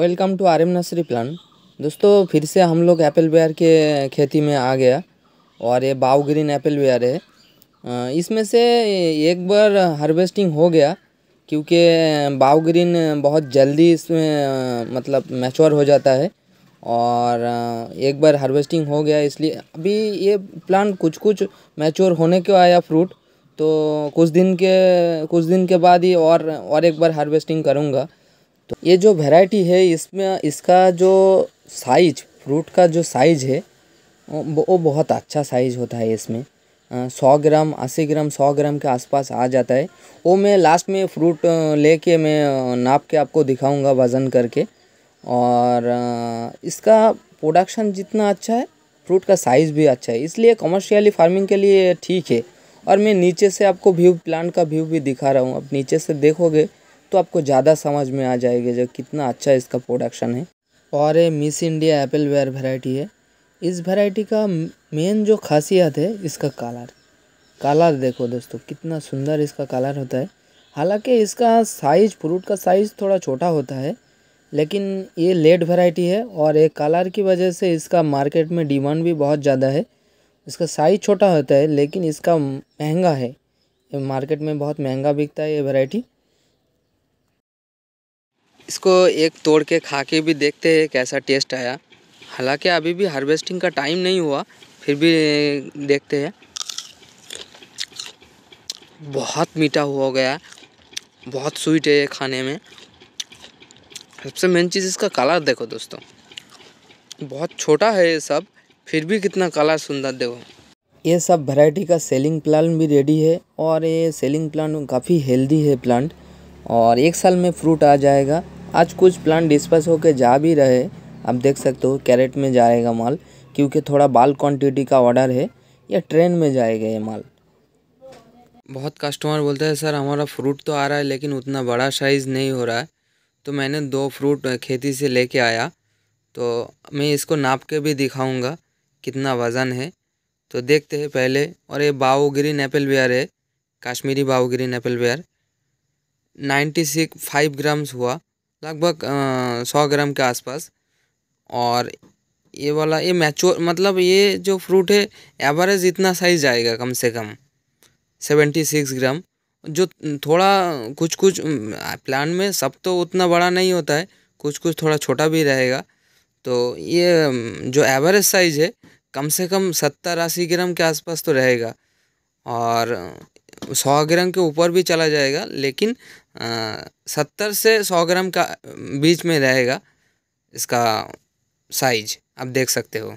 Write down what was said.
welcome to R M nursery plan दोस्तों फिर से हम लोग एप्पल बेयर के खेती में आ गया और ये बाव ग्रीन एप्पल बेयर है इसमें से एक बार हार्वेस्टिंग हो गया क्योंकि बाव ग्रीन बहुत जल्दी इसमें मतलब मैच्योर हो जाता है और एक बार हार्वेस्टिंग हो गया इसलिए अभी ये प्लांट कुछ कुछ मैच्योर होने के आया फ्रूट तो कुछ दिन के कुछ दिन के बाद ही और और एक बार हार्वेस्टिंग करूँगा तो ये जो वैरायटी है इसमें इसका जो साइज फ्रूट का जो साइज है वो बहुत अच्छा साइज होता है इसमें सौ ग्राम अस्सी ग्राम सौ ग्राम के आसपास आ जाता है वो मैं लास्ट में फ्रूट लेके मैं नाप के आपको दिखाऊंगा वज़न करके और इसका प्रोडक्शन जितना अच्छा है फ्रूट का साइज़ भी अच्छा है इसलिए कमर्शियली फार्मिंग के लिए ठीक है और मैं नीचे से आपको व्यू प्लांट का व्यू भी दिखा रहा हूँ आप नीचे से देखोगे तो आपको ज़्यादा समझ में आ जाएगा जो कितना अच्छा इसका प्रोडक्शन है और ये मिस इंडिया एप्पल वेयर वेराइटी है इस वैरायटी का मेन जो खासियत है इसका कलर कलर देखो दोस्तों कितना सुंदर इसका कलर होता है हालांकि इसका साइज फ्रूट का साइज़ थोड़ा छोटा होता है लेकिन ये लेट वैरायटी है और ये कलर की वजह से इसका मार्केट में डिमांड भी बहुत ज़्यादा है इसका साइज़ छोटा होता है लेकिन इसका महंगा है मार्केट में बहुत महंगा बिकता है ये वैरायटी इसको एक तोड़ के खा के भी देखते हैं कैसा टेस्ट आया हालांकि अभी भी हार्वेस्टिंग का टाइम नहीं हुआ फिर भी देखते हैं बहुत मीठा हो गया बहुत स्वीट है ये खाने में सबसे मेन चीज़ इसका कलर देखो दोस्तों बहुत छोटा है ये सब फिर भी कितना कलर सुंदर देखो ये सब वैरायटी का सेलिंग प्लान भी रेडी है और ये सेलिंग प्लान काफ़ी हेल्दी है प्लांट और एक साल में फ्रूट आ जाएगा आज कुछ प्लान डिस्पस होके जा भी रहे आप देख सकते हो कैरेट में जाएगा माल क्योंकि थोड़ा बाल क्वांटिटी का ऑर्डर है या ट्रेन में जाएगा ये माल बहुत कस्टमर बोलते हैं सर हमारा फ्रूट तो आ रहा है लेकिन उतना बड़ा साइज़ नहीं हो रहा है तो मैंने दो फ्रूट खेती से लेके आया तो मैं इसको नाप के भी दिखाऊंगा कितना वज़न है तो देखते हैं पहले और ये बाओ नेपल एप्पल है काश्मीरी बाओ नेपल apple ninety six five grams हुआ लगभग सौ ग्राम के आसपास और ये वाला ये मैच्योर मतलब ये जो फ्रूट है एवरेज इतना साइज आएगा कम से कम सेवेंटी सिक्स ग्राम जो थोड़ा कुछ कुछ प्लान में सब तो उतना बड़ा नहीं होता है कुछ कुछ थोड़ा छोटा भी रहेगा तो ये जो एवरेज साइज़ है कम से कम सत्तर अस्सी ग्राम के आसपास तो रहेगा और सौ ग्राम के ऊपर भी चला जाएगा लेकिन सत्तर से सौ ग्राम का बीच में रहेगा इसका साइज आप देख सकते हो